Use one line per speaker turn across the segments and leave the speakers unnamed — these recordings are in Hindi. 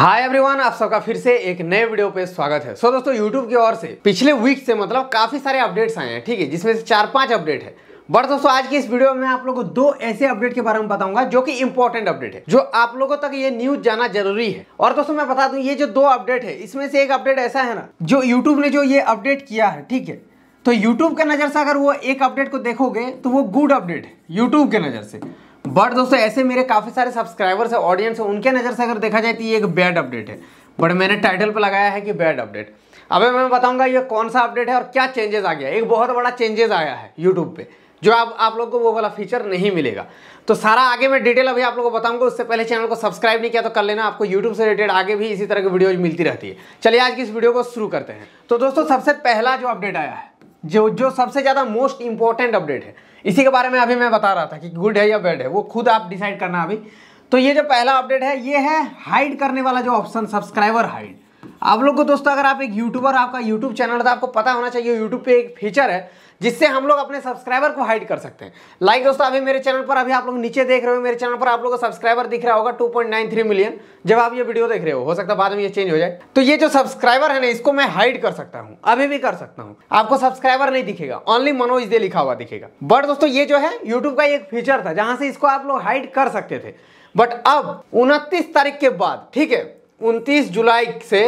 हाय एवरीवन आप सबका फिर से एक नए वीडियो पे स्वागत है सो so, दोस्तों यूट्यूब की ओर से पिछले वीक से मतलब काफ़ी सारे अपडेट्स आए हैं ठीक है जिसमें से चार पांच अपडेट है बट दोस्तों आज की इस वीडियो में आप लोगों को दो ऐसे अपडेट के बारे में बताऊंगा जो कि इंपॉर्टेंट अपडेट है जो आप लोगों तक ये न्यूज जाना जरूरी है और दोस्तों मैं बता दूं ये जो दो अपडेट है इसमें से एक अपडेट ऐसा है ना जो यूट्यूब ने जो ये अपडेट किया है ठीक है तो यूट्यूब के नज़र से अगर वो एक अपडेट को देखोगे तो वो गुड अपडेट है यूट्यूब के नज़र से बट दोस्तों ऐसे मेरे काफ़ी सारे सब्सक्राइबर्स है ऑडियंस है उनके नज़र से अगर देखा जाए तो ये एक बैड अपडेट है बट मैंने टाइटल पर लगाया है कि बैड अपडेट अब मैं बताऊंगा ये कौन सा अपडेट है और क्या चेंजेस आ गया एक बहुत बड़ा चेंजेस आया है यूट्यूब पे जो आप आप लोग को वो वाला फीचर नहीं मिलेगा तो सारा आगे मैं डिटेल अभी आप लोगों को बताऊंगा उससे पहले चैनल को सब्सक्राइब नहीं किया तो कर लेना आपको यूट्यूब से रिलेटेड आगे भी इसी तरह की वीडियोज मिलती रहती है चलिए आज की इस वीडियो को शुरू करते हैं तो दोस्तों सबसे पहला जो अपडेट आया है जो जो सबसे ज़्यादा मोस्ट इंपॉर्टेंट अपडेट है इसी के बारे में अभी मैं बता रहा था कि गुड है या बैड है वो खुद आप डिसाइड करना अभी तो ये जो पहला अपडेट है ये है हाइड करने वाला जो ऑप्शन सब्सक्राइबर हाइड आप लोग को दोस्तों अगर आप एक यूट्यूबर आपका यूट्यूब चैनल था आपको पता होना चाहिए यूट्यूब पे एक फीचर है जिससे हम लोग अपने सब्सक्राइबर को हाइड कर सकते हैं लाइक दोस्तों अभी मेरे चैनल पर अभी आप लोग नीचे देख रहे हो मेरे चैनल पर आप लोग का सब्सक्राइबर दिख रहा होगा 2.93 मिलियन जब आप ये वीडियो देख रहे हो हो सकता है बाद में ये चेंज हो जाए तो ये जो सब्सक्राइबर है ना इसको मैं हाइड कर सकता हूँ अभी भी कर सकता हूँ आपको सब्सक्राइबर नहीं दिखेगा ऑनली मनोज दे लिखा हुआ दिखेगा बट दोस्तों ये जो है यूट्यूब का एक फीचर था जहां से इसको आप लोग हाइड कर सकते थे बट अब उनतीस तारीख के बाद ठीक है उनतीस जुलाई से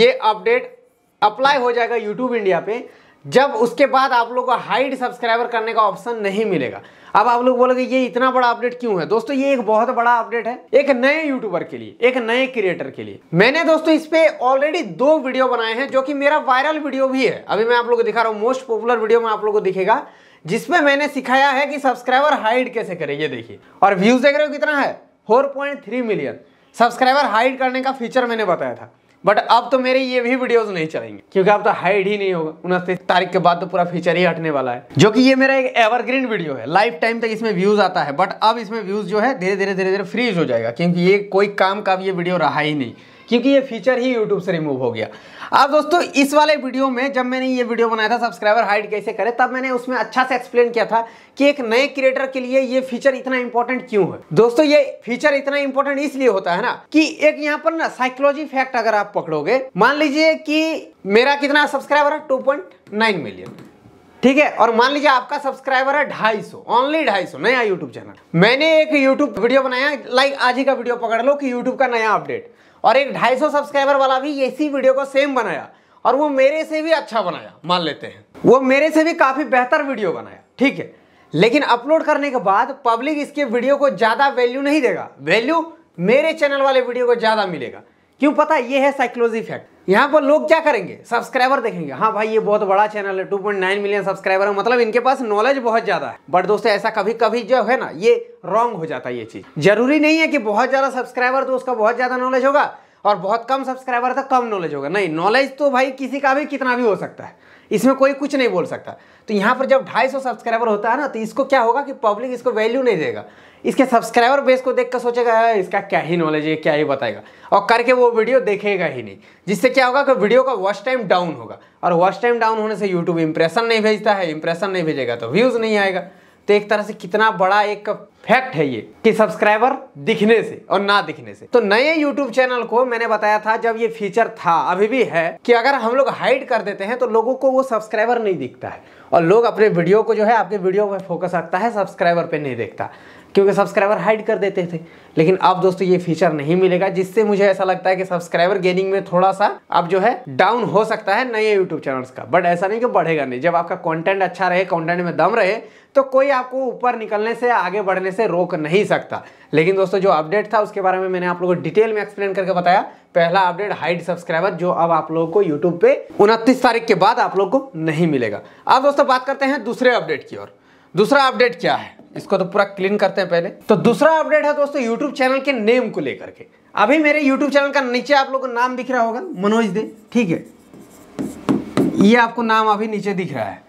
ये अपडेट अप्लाई हो जाएगा यूट्यूब इंडिया पे जब उसके बाद आप लोग को हाइड सब्सक्राइबर करने का ऑप्शन नहीं मिलेगा अब आप लोग बोलोगे ये इतना बड़ा अपडेट क्यों है दोस्तों ये एक बहुत बड़ा अपडेट है एक नए यूट्यूबर के लिए एक नए क्रिएटर के लिए मैंने दोस्तों इस पे ऑलरेडी दो वीडियो बनाए हैं जो कि मेरा वायरल वीडियो भी है अभी मैं आप लोग को दिखा रहा हूँ मोस्ट पॉपुलर वीडियो में आप लोग को दिखेगा जिसमें मैंने सिखाया है कि सब्सक्राइबर हाइड कैसे करें ये देखिए और व्यूज देख रहे हो कितना है फोर मिलियन सब्सक्राइबर हाइड करने का फीचर मैंने बताया था बट अब तो मेरे ये भी वीडियोस नहीं चलेंगे क्योंकि अब तो हाइड ही नहीं होगा उनतीस तारीख के बाद तो पूरा फीचर ही हटने वाला है जो कि ये मेरा एक एवरग्रीन वीडियो है लाइफ टाइम तक इसमें व्यूज आता है बट अब इसमें व्यूज जो है धीरे धीरे धीरे धीरे फ्रीज हो जाएगा क्योंकि ये कोई काम का ये वीडियो रहा ही नहीं क्योंकि ये फीचर ही यूट्यूब से रिमूव हो गया अब दोस्तों इस वाले वीडियो में जब मैंने ये वीडियो बनाया था सब्सक्राइबर हाइड कैसे करें तब मैंने उसमें अच्छा से एक्सप्लेन किया था कि एक नए क्रिएटर के लिए ये फीचर इतना इंपॉर्टेंट क्यों है दोस्तों ये फीचर इतना इंपॉर्टेंट इसलिए होता है ना कि एक यहाँ पर ना साइकोलॉजी फैक्ट अगर आप पकड़ोगे मान लीजिए कि मेरा कितना सब्सक्राइबर है टू मिलियन ठीक है और मान लीजिए आपका सब्सक्राइबर है ढाई सौ ऑनली ढाई सौ नया यूट्यूब चैनल मैंने एक यूट्यूब वीडियो बनाया लाइक आज ही का वीडियो पकड़ लो कि यूट्यूब का नया अपडेट और एक ढाई सौ सब्सक्राइबर वाला भी इसी वीडियो को सेम बनाया और वो मेरे से भी अच्छा बनाया मान लेते हैं वो मेरे से भी काफ़ी बेहतर वीडियो बनाया ठीक है लेकिन अपलोड करने के बाद पब्लिक इसके वीडियो को ज़्यादा वैल्यू नहीं देगा वैल्यू मेरे चैनल वाले वीडियो को ज़्यादा मिलेगा क्यों पता ये है साइक्लोजी फैक्ट यहाँ पर लोग क्या करेंगे सब्सक्राइबर देखेंगे हाँ भाई ये बहुत बड़ा चैनल है 2.9 मिलियन सब्सक्राइबर है मतलब इनके पास नॉलेज बहुत ज़्यादा है बट दोस्तों ऐसा कभी कभी जो है ना ये रॉन्ग हो जाता है ये चीज़ जरूरी नहीं है कि बहुत ज़्यादा सब्सक्राइबर तो उसका बहुत ज़्यादा नॉलेज होगा और बहुत कम सब्सक्राइबर था तो कम नॉलेज होगा नहीं नॉलेज तो भाई किसी का भी कितना भी हो सकता है इसमें कोई कुछ नहीं बोल सकता तो यहाँ पर जब 250 सब्सक्राइबर होता है ना तो इसको क्या होगा कि पब्लिक इसको वैल्यू नहीं देगा इसके सब्सक्राइबर बेस को देख कर सोचेगा इसका क्या ही नॉलेज है क्या ही बताएगा और करके वो वीडियो देखेगा ही नहीं जिससे क्या होगा कि वीडियो का वॉच टाइम डाउन होगा और वॉच टाइम डाउन होने से यूट्यूब इंप्रेशन नहीं भेजता है इंप्रेशन नहीं भेजेगा तो व्यूज़ नहीं आएगा तो एक तरह से कितना बड़ा एक फैक्ट है ये कि सब्सक्राइबर दिखने से और ना दिखने से तो नए YouTube चैनल को मैंने बताया था जब ये फीचर था अभी भी है कि अगर हम लोग हाइड कर देते हैं तो लोगों को वो सब्सक्राइबर नहीं दिखता है और लोग अपने वीडियो को जो है आपके वीडियो में फोकस रखता है सब्सक्राइबर पे नहीं देखता क्योंकि सब्सक्राइबर हाइड कर देते थे लेकिन अब दोस्तों ये फीचर नहीं मिलेगा जिससे मुझे ऐसा लगता है कि सब्सक्राइबर गेनिंग में थोड़ा सा अब जो है डाउन हो सकता है नए यूट्यूब चैनल्स का बट ऐसा नहीं कि बढ़ेगा नहीं जब आपका कंटेंट अच्छा रहे कंटेंट में दम रहे तो कोई आपको ऊपर निकलने से आगे बढ़ने से से रोक नहीं सकता लेकिन दोस्तों जो अपडेट था उसके बारे में मैंने आप लोगों को डिटेल में एक्सप्लेन करके बताया पहला अपडेट हाइड सब्सक्राइबर जो अब आप लोगों को यूट्यूब पे उनतीस तारीख के बाद आप लोग को नहीं मिलेगा अब दोस्तों बात करते हैं दूसरे अपडेट की ओर दूसरा अपडेट क्या है इसको तो पूरा क्लीन करते हैं पहले तो दूसरा अपडेट है दोस्तों यूट्यूब चैनल के नेम को लेकर के अभी मेरे यूट्यूब चैनल का नीचे आप लोग को नाम दिख रहा होगा मनोज दे ठीक है ये आपको नाम अभी नीचे दिख रहा है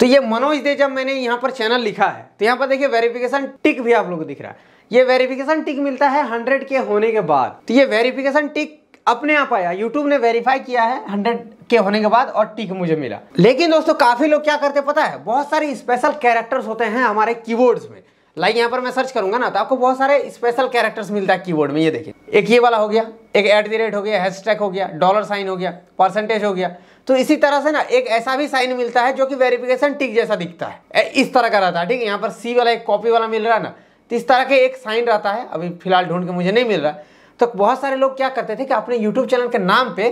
तो ये मनोज दे जब मैंने यहाँ पर चैनल लिखा है तो यहाँ पर देखिए वेरिफिकेशन टिक भी आप लोग को दिख रहा है ये वेरिफिकेशन टिक मिलता है हंड्रेड के होने के बाद तो ये वेरिफिकेशन टिक अपने आप आया यूट्यूब ने वेरीफाई किया है हंड्रेड के होने के बाद और टिक मुझे मिला लेकिन दोस्तों काफी लोग क्या करते पता है बहुत सारे स्पेशल कैरेक्टर्स होते हैं हमारे कीबोर्ड्स में लाइक यहाँ पर मैं सर्च करूंगा ना तो आपको बहुत सारे स्पेशल कैरेक्टर्स मिलता है कीबोर्ड में ये देखिए एक ये वाला हो गया एक एट दी रेट हो गया हैशटैग हो गया डॉलर साइन हो गया परसेंटेज हो गया तो इसी तरह से ना एक ऐसा भी साइन मिलता है जो कि वेरिफिकेशन टिक जैसा दिखता है इस तरह का रहता है ठीक है यहाँ पर सी वाला एक कॉपी वाला मिल रहा है ना तो इस तरह के एक साइन रहता है अभी फिलहाल ढूंढ के मुझे नहीं मिल रहा तो बहुत सारे लोग क्या करते थे कि अपने यूट्यूब चैनल के नाम पे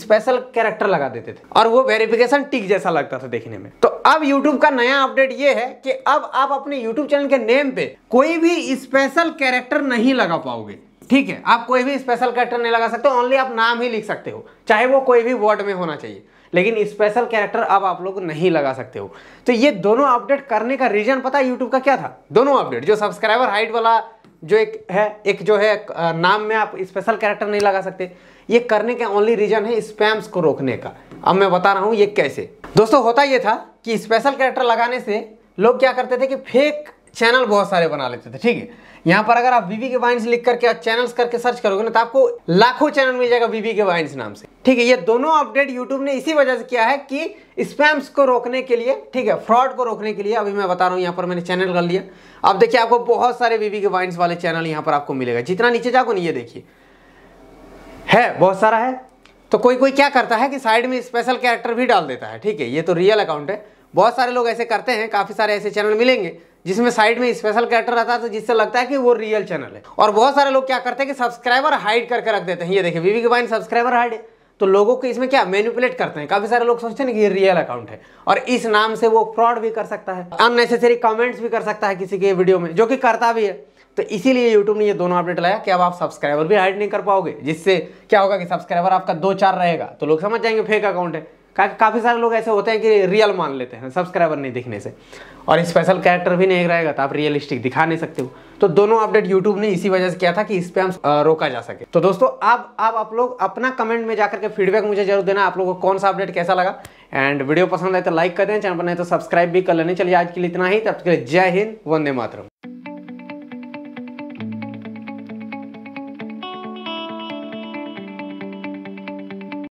स्पेशल कैरेक्टर लगा देते थे और वो वेरिफिकेशन टिक जैसा लगता था देखने में तो अब YouTube का नया अपडेट ये है कि अब आप अपने YouTube चैनल के नेम पे कोई भी स्पेशल कैरेक्टर नहीं लगा पाओगे ठीक है आप कोई भी स्पेशल कैरेक्टर नहीं लगा सकते ओनली आप नाम ही लिख सकते हो चाहे वो कोई भी वर्ड में होना चाहिए लेकिन स्पेशल कैरेक्टर अब आप लोग नहीं लगा सकते हो तो ये दोनों अपडेट करने का रीजन पता है यूट्यूब का क्या था दोनों अपडेट जो सब्सक्राइबर हाइट वाला जो एक है एक जो है नाम में आप स्पेशल कैरेक्टर नहीं लगा सकते ये करने का ओनली रीजन है स्पैम्स को रोकने का अब मैं बता रहा हूँ ये कैसे दोस्तों होता ये था कि स्पेशल कैरेक्टर लगाने से लोग क्या करते थे कि फेक चैनल बहुत सारे बना लेते थे ठीक है यहाँ पर अगर आप वीवी के वाइन्स लिख करके और चैनल्स करके सर्च करोगे ना तो आपको लाखों चैनल मिल जाएगा वीवी के वाइन्स नाम से ठीक है ये दोनों अपडेट यूट्यूब ने इसी वजह से किया है कि स्पैम्स को रोकने के लिए ठीक है फ्रॉड को रोकने के लिए अभी मैं बता रहा हूँ यहाँ पर मैंने चैनल कर लिया अब देखिए आपको बहुत सारे वीवी के वाइन्स वाले चैनल यहाँ पर आपको मिलेगा जितना नीचे जाओ ना ये देखिए है बहुत सारा है तो कोई कोई क्या करता है कि साइड में स्पेशल कैरेक्टर भी डाल देता है ठीक है ये तो रियल अकाउंट है बहुत सारे लोग ऐसे करते हैं काफ़ी सारे ऐसे चैनल मिलेंगे जिसमें साइड में स्पेशल कैरेक्टर रहता है तो जिससे लगता है कि वो रियल चैनल है और बहुत सारे लोग क्या करते हैं कि सब्सक्राइबर हाइड करके रख देते हैं ये देखिए वीवी के बाइन सब्सक्राइबर हाइड है तो लोगों को इसमें क्या मैनिपुलेट करते हैं काफी सारे लोग सोचते हैं कि ये रियल अकाउंट है और इस नाम से वो फ्रॉड भी कर सकता है अननेसेसरी कमेंट्स भी कर सकता है किसी के वीडियो में जो कि करता भी है तो इसीलिए यूट्यूब ने ये दोनों अपडेट लाया कि अब आप सब्सक्राइबर भी हाइड नहीं कर पाओगे जिससे क्या होगा कि सब्सक्राइबर आपका दो चार रहेगा तो लोग समझ जाएंगे फेक अकाउंट है का, काफ़ी सारे लोग ऐसे होते हैं कि रियल मान लेते हैं सब्सक्राइबर नहीं दिखने से और स्पेशल कैरेक्टर भी नहीं रहेगा तो आप रियलिस्टिक दिखा नहीं सकते हो तो दोनों अपडेट यूट्यूब ने इसी वजह से किया था कि इस पर हम रोका जा सके तो दोस्तों आप आप आप लोग अपना कमेंट में जाकर के फीडबैक मुझे जरूर देना आप लोगों को कौन सा अपडेट कैसा लगा एंड वीडियो पसंद आए तो लाइक कर दें चैनल पर नहीं तो सब्सक्राइब भी कर लेने चलिए आज के लिए इतना ही तब तक के लिए जय हिंद वंदे मातरम